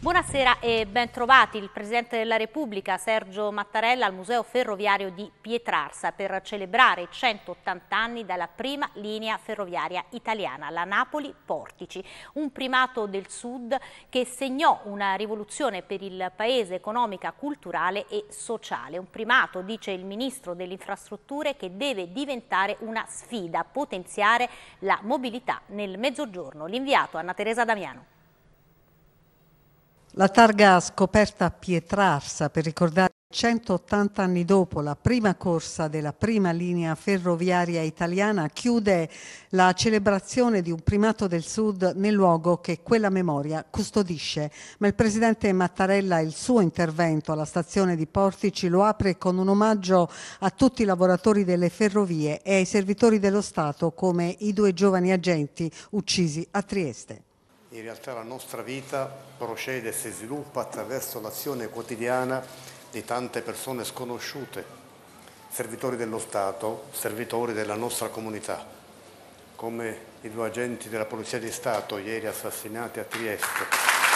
Buonasera e bentrovati. Il Presidente della Repubblica Sergio Mattarella al Museo Ferroviario di Pietrarsa per celebrare i 180 anni dalla prima linea ferroviaria italiana, la Napoli-Portici, un primato del Sud che segnò una rivoluzione per il paese economica, culturale e sociale. Un primato, dice il Ministro delle Infrastrutture, che deve diventare una sfida, potenziare la mobilità nel mezzogiorno. L'inviato Anna Teresa Damiano. La targa scoperta a Pietrarsa per ricordare 180 anni dopo la prima corsa della prima linea ferroviaria italiana chiude la celebrazione di un primato del Sud nel luogo che quella memoria custodisce. Ma il presidente Mattarella il suo intervento alla stazione di Portici lo apre con un omaggio a tutti i lavoratori delle ferrovie e ai servitori dello Stato come i due giovani agenti uccisi a Trieste. In realtà la nostra vita procede e si sviluppa attraverso l'azione quotidiana di tante persone sconosciute, servitori dello Stato, servitori della nostra comunità, come i due agenti della Polizia di Stato ieri assassinati a Trieste.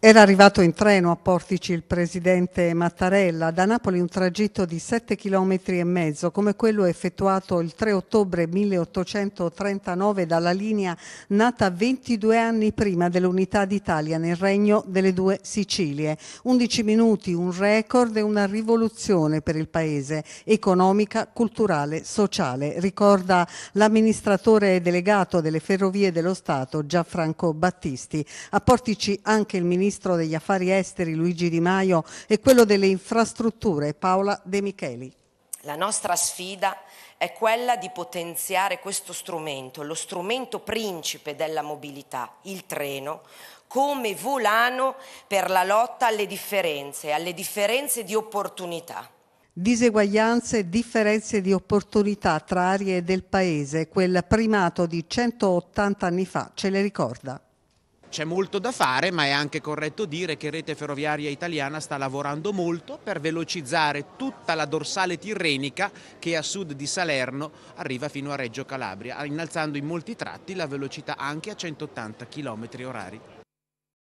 Era arrivato in treno a Portici il presidente Mattarella, da Napoli un tragitto di 7 km e mezzo, come quello effettuato il 3 ottobre 1839 dalla linea nata 22 anni prima dell'Unità d'Italia nel Regno delle Due Sicilie. 11 minuti, un record e una rivoluzione per il paese, economica, culturale, sociale, ricorda l'amministratore delegato delle Ferrovie dello Stato Gianfranco Battisti. A Portici anche il ministro ministro degli affari esteri Luigi Di Maio e quello delle infrastrutture Paola De Micheli. La nostra sfida è quella di potenziare questo strumento, lo strumento principe della mobilità, il treno, come volano per la lotta alle differenze, alle differenze di opportunità. Diseguaglianze e differenze di opportunità tra aree del paese, quel primato di 180 anni fa ce le ricorda. C'è molto da fare, ma è anche corretto dire che Rete Ferroviaria Italiana sta lavorando molto per velocizzare tutta la dorsale tirrenica che a sud di Salerno arriva fino a Reggio Calabria, innalzando in molti tratti la velocità anche a 180 km orari.